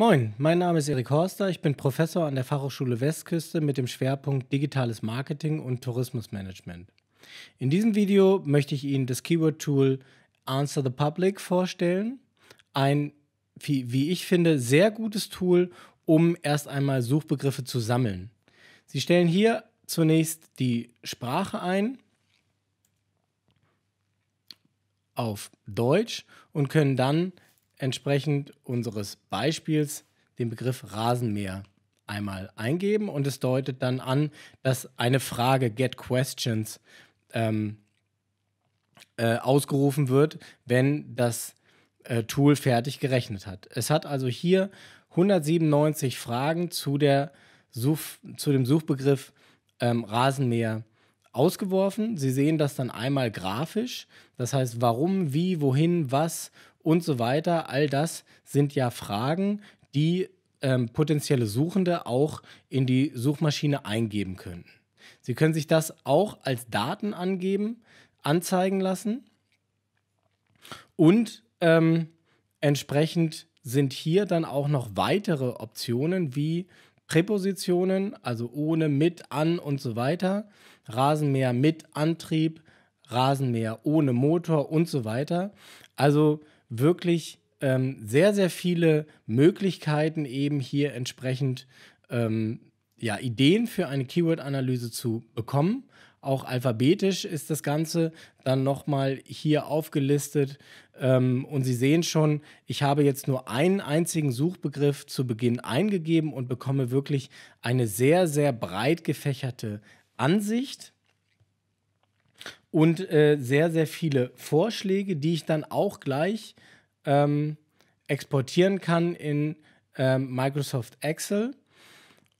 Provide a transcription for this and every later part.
Moin, mein Name ist Erik Horster, ich bin Professor an der Fachhochschule Westküste mit dem Schwerpunkt Digitales Marketing und Tourismusmanagement. In diesem Video möchte ich Ihnen das Keyword-Tool Answer the Public vorstellen. Ein, wie, wie ich finde, sehr gutes Tool, um erst einmal Suchbegriffe zu sammeln. Sie stellen hier zunächst die Sprache ein auf Deutsch und können dann entsprechend unseres Beispiels den Begriff Rasenmäher einmal eingeben und es deutet dann an, dass eine Frage Get Questions ähm, äh, ausgerufen wird, wenn das äh, Tool fertig gerechnet hat. Es hat also hier 197 Fragen zu, der Such, zu dem Suchbegriff ähm, Rasenmäher ausgeworfen. Sie sehen das dann einmal grafisch, das heißt warum, wie, wohin, was und so weiter. All das sind ja Fragen, die ähm, potenzielle Suchende auch in die Suchmaschine eingeben können. Sie können sich das auch als Daten angeben, anzeigen lassen und ähm, entsprechend sind hier dann auch noch weitere Optionen wie Präpositionen, also ohne, mit, an und so weiter, Rasenmäher mit Antrieb, Rasenmäher ohne Motor und so weiter. Also wirklich ähm, sehr, sehr viele Möglichkeiten, eben hier entsprechend ähm, ja, Ideen für eine Keyword-Analyse zu bekommen. Auch alphabetisch ist das Ganze dann nochmal hier aufgelistet. Ähm, und Sie sehen schon, ich habe jetzt nur einen einzigen Suchbegriff zu Beginn eingegeben und bekomme wirklich eine sehr, sehr breit gefächerte Ansicht und äh, sehr, sehr viele Vorschläge, die ich dann auch gleich ähm, exportieren kann in ähm, Microsoft Excel.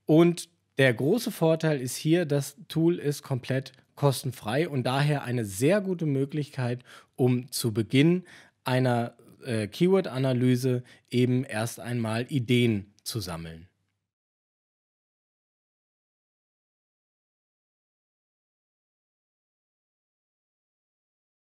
Und der große Vorteil ist hier, das Tool ist komplett kostenfrei und daher eine sehr gute Möglichkeit, um zu Beginn einer äh, Keyword-Analyse eben erst einmal Ideen zu sammeln.